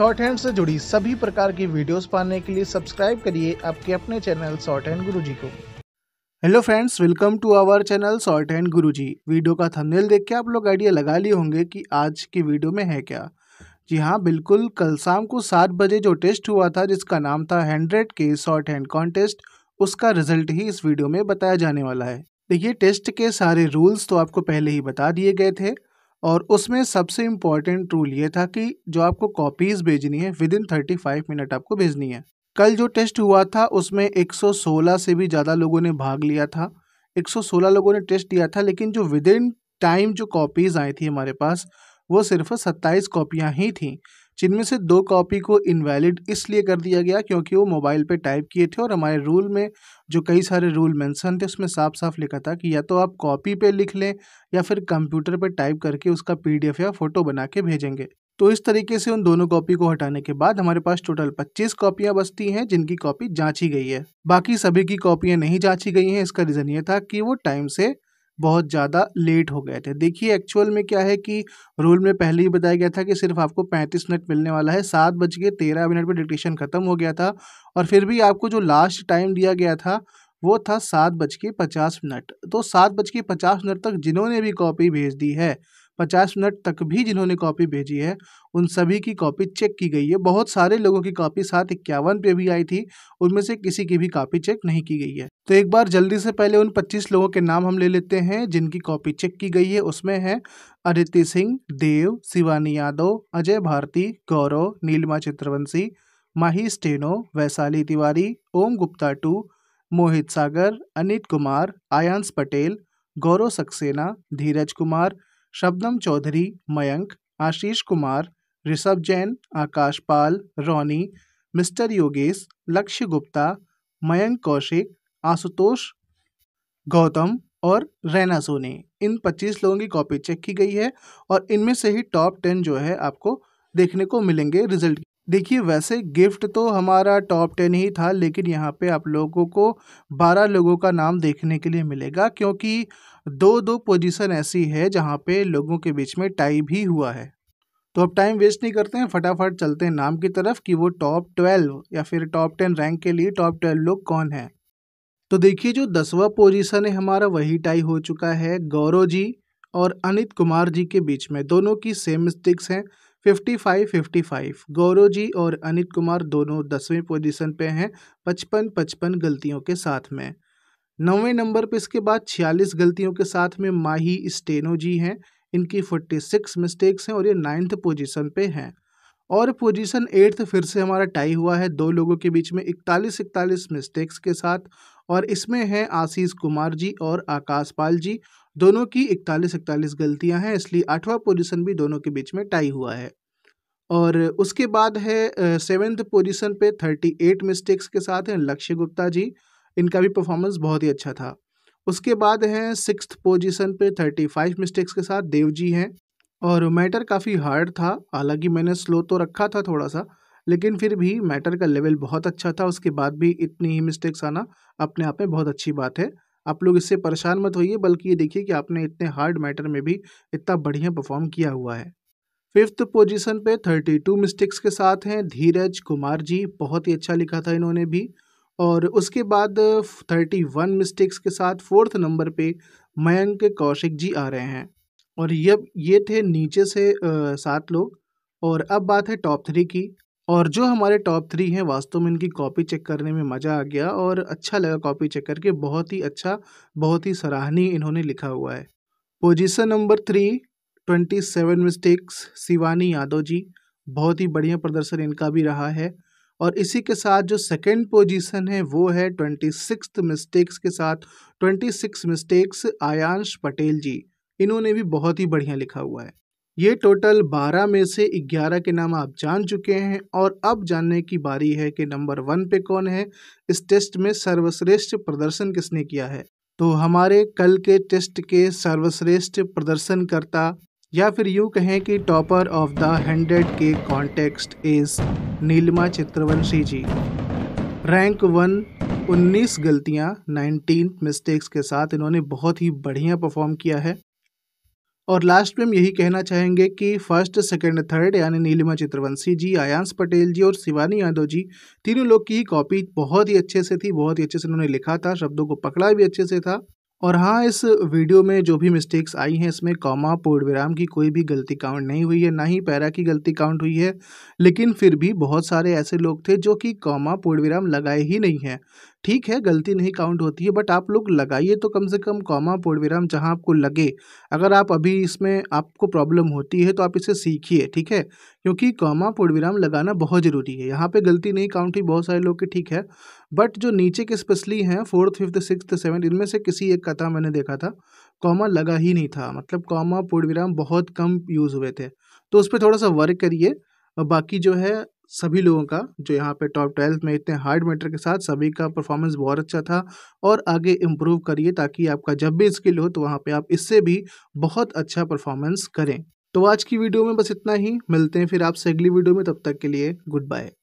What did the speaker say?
short hand से जुड़ी सभी प्रकार की वीडियोस पाने के लिए सब्सक्राइब करिए आपके अपने channel shorthand Guru ji को hello friends welcome to our channel shorthand Guru video का थंबनेल देख के आप लोग आइडिया लगा लिए होंगे कि आज की वीडियो में है क्या जी हाँ बिल्कुल कल शाम को सात बजे जो टेस्ट हुआ था जिसका नाम था हंड्रेड के शॉर्ट हैंड कॉन्टेस्ट उसका रिजल्ट ही इस वीडियो में बताया जाने वाला है देखिए टेस्ट के सारे रूल्स तो आपको पहले ही बता दिए गए थे और उसमें सबसे इम्पॉर्टेंट रूल ये था कि जो आपको कॉपीज़ भेजनी है within thirty five minute आपको भेजनी है कल जो टेस्ट हुआ था उसमें 116 से भी ज़्यादा लोगों ने भाग लिया था 116 लोगों ने टेस्ट दिया था लेकिन जो विद इन टाइम जो कॉपीज़ आई थी हमारे पास वो सिर्फ सत्ताईस कॉपियाँ ही थीं जिनमें से दो कॉपी को इनवैलिड इसलिए कर दिया गया क्योंकि वो मोबाइल पे टाइप किए थे और हमारे रूल में जो कई सारे रूल मेंशन थे उसमें साफ साफ लिखा था कि या तो आप कॉपी पे लिख लें या फिर कंप्यूटर पे टाइप करके उसका पीडीएफ या फ़ोटो बना के भेजेंगे तो इस तरीके से उन दोनों कॉपी को हटाने के बाद हमारे पास टोटल 25 कॉपियां बचती हैं जिनकी कॉपी जांची गई है बाकी सभी की कॉपियां नहीं जांची गई हैं इसका रीज़न ये था कि वो टाइम से बहुत ज़्यादा लेट हो गए थे देखिए एक्चुअल में क्या है कि रूल में पहले ही बताया गया था कि सिर्फ आपको पैंतीस मिनट मिलने वाला है सात बज के तेरह मिनट पर डिक्टेशन ख़त्म हो गया था और फिर भी आपको जो लास्ट टाइम दिया गया था वो था सात बज के पचास मिनट तो सात बज के पचास मिनट तक जिन्होंने भी कॉपी भेज दी है पचास मिनट तक भी जिन्होंने कॉपी भेजी है उन सभी की कॉपी चेक की गई है बहुत सारे लोगों की कॉपी सात इक्यावन पे भी आई थी उनमें से किसी की भी कॉपी चेक नहीं की गई है तो एक बार जल्दी से पहले उन पच्चीस लोगों के नाम हम ले लेते हैं जिनकी कॉपी चेक की गई है उसमें है Aditi Singh Dev Shivani Yadav Ajay Bharti Gaurav Neelima Chitravanshi Mahi steno Vaishali Tiwari Om Gupta two Mohit Sagar Anit Kumar Aayansh Patel Gaurav Saxena Dheeraj Kumar Shabnam Chaudhary Mayank Ashish Kumar Rishabh Jain Akash Pal Roni mister Yogesh Lakshya Gupta Mayank Kaushik Ashutosh Gautam और रैना सोनी इन 25 लोगों की कॉपी चेक की गई है और इनमें से ही टॉप 10 जो है आपको देखने को मिलेंगे रिजल्ट देखिए वैसे गिफ्ट तो हमारा टॉप टेन ही था लेकिन यहाँ पे आप लोगों को बारह लोगों का नाम देखने के लिए मिलेगा क्योंकि दो दो पोजीशन ऐसी है जहाँ पे लोगों के बीच में टाई भी हुआ है तो अब टाइम वेस्ट नहीं करते हैं फटाफट चलते हैं नाम की तरफ कि वो टॉप ट्वेल्व या फिर टॉप टेन रैंक के लिए टॉप ट्वेल्व लोग कौन हैं तो देखिए जो दसवा पोजिशन है हमारा वही टाई हो चुका है गौरव जी और अनित कुमार जी के बीच में दोनों की सेम मिस्टिक्स हैं fifty five fifty five Gaurav ji और अनित कुमार दोनों दसवें पोजीशन पे हैं पचपन पचपन गलतियों के साथ में नौवें नंबर पे इसके बाद छियालीस गलतियों के साथ में माही स्टेनो जी हैं इनकी फोर्टी सिक्स मिस्टेक्स हैं और ये नाइन्थ पोजीशन पे हैं और पोजीशन एट्थ फिर से हमारा टाई हुआ है दो लोगों के बीच में इकतालीस इकतालीस मिस्टेक्स के साथ और इसमें हैं आशीष कुमार जी और आकाश पाल जी दोनों की इकतालीस इकतालीस गलतियां हैं इसलिए आठवां पोजीशन भी दोनों के बीच में टाई हुआ है और उसके बाद है सेवेंथ पोजीशन पे थर्टी एट मिस्टेक्स के साथ हैं लक्ष्य गुप्ता जी इनका भी परफॉर्मेंस बहुत ही अच्छा था उसके बाद हैं सिक्स पोजिशन पे थर्टी फाइव मिस्टेक्स के साथ देव जी हैं और मैटर काफ़ी हार्ड था हालांकि मैंने स्लो तो रखा था थोड़ा सा लेकिन फिर भी मैटर का लेवल बहुत अच्छा था उसके बाद भी इतनी ही मिस्टेक्स आना अपने आप में बहुत अच्छी बात है आप लोग इससे परेशान मत होइए बल्कि ये देखिए कि आपने इतने हार्ड मैटर में भी इतना बढ़िया परफॉर्म किया हुआ है फिफ्थ पोजीशन पे 32 मिस्टेक्स के साथ हैं धीरज कुमार जी बहुत ही अच्छा लिखा था इन्होंने भी और उसके बाद 31 मिस्टेक्स के साथ फोर्थ नंबर पे मयंक कौशिक जी आ रहे हैं और ये ये थे नीचे से सात लोग और अब बात है टॉप थ्री की और जो हमारे टॉप थ्री हैं वास्तव में इनकी कॉपी चेक करने में मज़ा आ गया और अच्छा लगा कॉपी चेक करके बहुत ही अच्छा बहुत ही सराहनीय इन्होंने लिखा हुआ है position number three twenty seven mistakes Shivani Yadav ji बहुत ही बढ़िया प्रदर्शन इनका भी रहा है और इसी के साथ जो सेकेंड पोजीशन है वो है ट्वेंटी सिक्स मिस्टेक्स के साथ twenty six mistakes Aayansh Patel ji इन्होंने भी बहुत ही बढ़िया लिखा हुआ है ये टोटल बारह में से ग्यारह के नाम आप जान चुके हैं और अब जानने की बारी है कि नंबर वन पे कौन है इस टेस्ट में सर्वश्रेष्ठ प्रदर्शन किसने किया है तो हमारे कल के टेस्ट के सर्वश्रेष्ठ प्रदर्शनकर्ता या फिर यूँ कहें कि टॉपर ऑफ द हंड्रेड के contest is Neelima Chitravanshi ji rank one 19 गलतियां 19 मिस्टेक्स के साथ इन्होंने बहुत ही बढ़िया परफॉर्म किया है और लास्ट में हम यही कहना चाहेंगे कि फर्स्ट सेकंड थर्ड यानी नीलिमा चित्रवंशी जी आयांश पटेल जी और शिवानी यादव जी तीनों लोग की कॉपी बहुत ही अच्छे से थी बहुत ही अच्छे से उन्होंने लिखा था शब्दों को पकड़ा भी अच्छे से था और हाँ इस वीडियो में जो भी मिस्टेक्स आई हैं इसमें कॉमा पूर्ण विराम की कोई भी गलती काउंट नहीं हुई है ना ही पैरा की गलती काउंट हुई है लेकिन फिर भी बहुत सारे ऐसे लोग थे जो कि कॉमा पूर्ण विराम लगाए ही नहीं हैं ठीक है गलती नहीं काउंट होती है बट आप लोग लगाइए तो कम से कम कॉमा पूर्ण विराम जहाँ आपको लगे अगर आप अभी इसमें आपको प्रॉब्लम होती है तो आप इसे सीखिए ठीक है क्योंकि कॉमा पूर्ण विराम लगाना बहुत ज़रूरी है यहाँ पे गलती नहीं काउंट हुई बहुत सारे लोग की ठीक है बट जो नीचे के स्पेशली हैं फोर्थ फिफ्थ सिक्स सेवन्थ इनमें से किसी एक कथा मैंने देखा था कॉमा लगा ही नहीं था मतलब कॉमा पूर्ण विराम बहुत कम यूज़ हुए थे तो उस पर थोड़ा सा वर्क करिए और बाकी जो है सभी लोगों का जो यहाँ पे टॉप ट्वेल्थ में इतने हार्ड मैटर के साथ सभी का परफॉर्मेंस बहुत अच्छा था और आगे इम्प्रूव करिए ताकि आपका जब भी स्किल हो तो वहाँ पे आप इससे भी बहुत अच्छा परफॉर्मेंस करें तो आज की वीडियो में बस इतना ही मिलते हैं फिर आपसे अगली वीडियो में तब तक के लिए गुड बाय